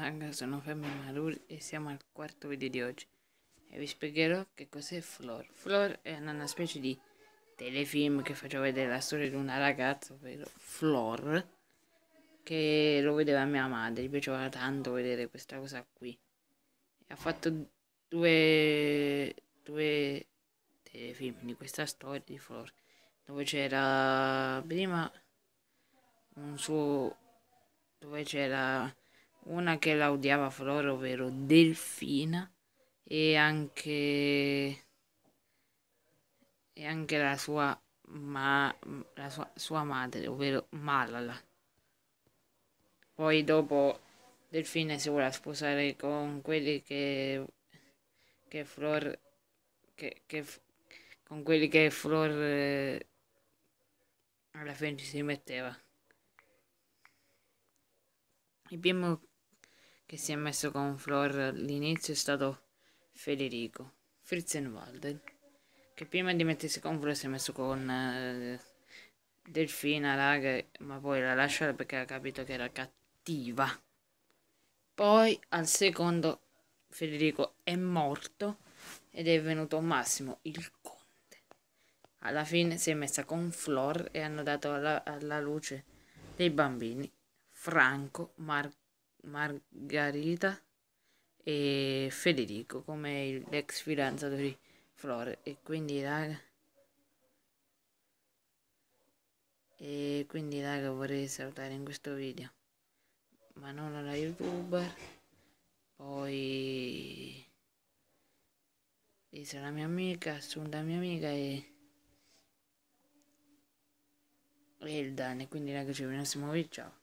raga, sono Fabio Marul e siamo al quarto video di oggi e vi spiegherò che cos'è Flor. Flor è una specie di telefilm che faceva vedere la storia di una ragazza, ovvero Flor, che lo vedeva mia madre, gli piaceva tanto vedere questa cosa qui. E ha fatto due, due telefilm di questa storia di Flor, dove c'era prima un suo... dove c'era una che la odiava Flora, ovvero Delfina, e anche, e anche la, sua, ma, la sua, sua madre, ovvero Malala. Poi dopo Delfina si vuole sposare con quelli che, che Flor... Che, che, con quelli che Flor eh, alla fine si metteva. Abbiamo che si è messo con Flor all'inizio è stato Federico Fritzenwalden, che prima di mettersi con Flor si è messo con eh, Delfina, raga, ma poi la lascia perché ha capito che era cattiva. Poi al secondo Federico è morto ed è venuto Massimo, il conte. Alla fine si è messa con Flor e hanno dato alla, alla luce dei bambini Franco, Marco Margarita e Federico come l'ex fidanzato di Flore e quindi raga e quindi raga vorrei salutare in questo video ma non alla youtuber poi questa è la mia amica Assunta mia amica e e il Dani quindi raga ci vediamo al prossimo video ciao